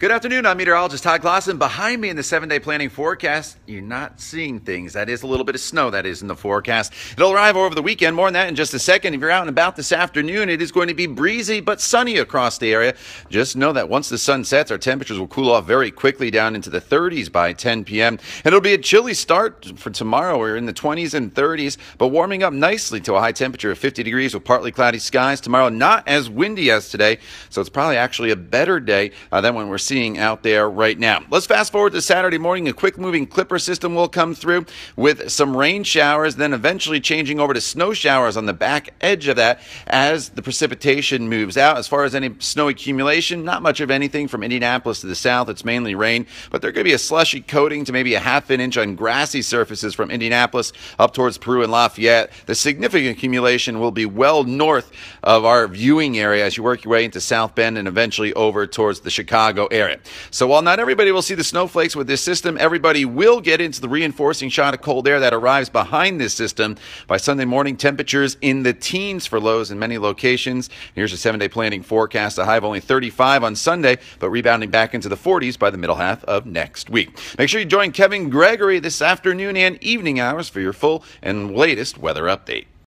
Good afternoon. I'm meteorologist Todd Glosson. Behind me in the seven day planning forecast, you're not seeing things. That is a little bit of snow that is in the forecast. It'll arrive over the weekend. More on that in just a second. If you're out and about this afternoon, it is going to be breezy but sunny across the area. Just know that once the sun sets, our temperatures will cool off very quickly down into the 30s by 10 p.m. It'll be a chilly start for tomorrow. We're in the 20s and 30s, but warming up nicely to a high temperature of 50 degrees with partly cloudy skies. Tomorrow, not as windy as today, so it's probably actually a better day uh, than when we're seeing out there right now. Let's fast forward to Saturday morning. A quick moving clipper system will come through with some rain showers, then eventually changing over to snow showers on the back edge of that as the precipitation moves out. As far as any snow accumulation, not much of anything from Indianapolis to the south. It's mainly rain, but there could be a slushy coating to maybe a half an inch on grassy surfaces from Indianapolis up towards Peru and Lafayette. The significant accumulation will be well north of our viewing area as you work your way into South Bend and eventually over towards the Chicago area area. So while not everybody will see the snowflakes with this system, everybody will get into the reinforcing shot of cold air that arrives behind this system. By Sunday morning, temperatures in the teens for lows in many locations. Here's a seven day planning forecast, a high of only 35 on Sunday, but rebounding back into the 40s by the middle half of next week. Make sure you join Kevin Gregory this afternoon and evening hours for your full and latest weather update.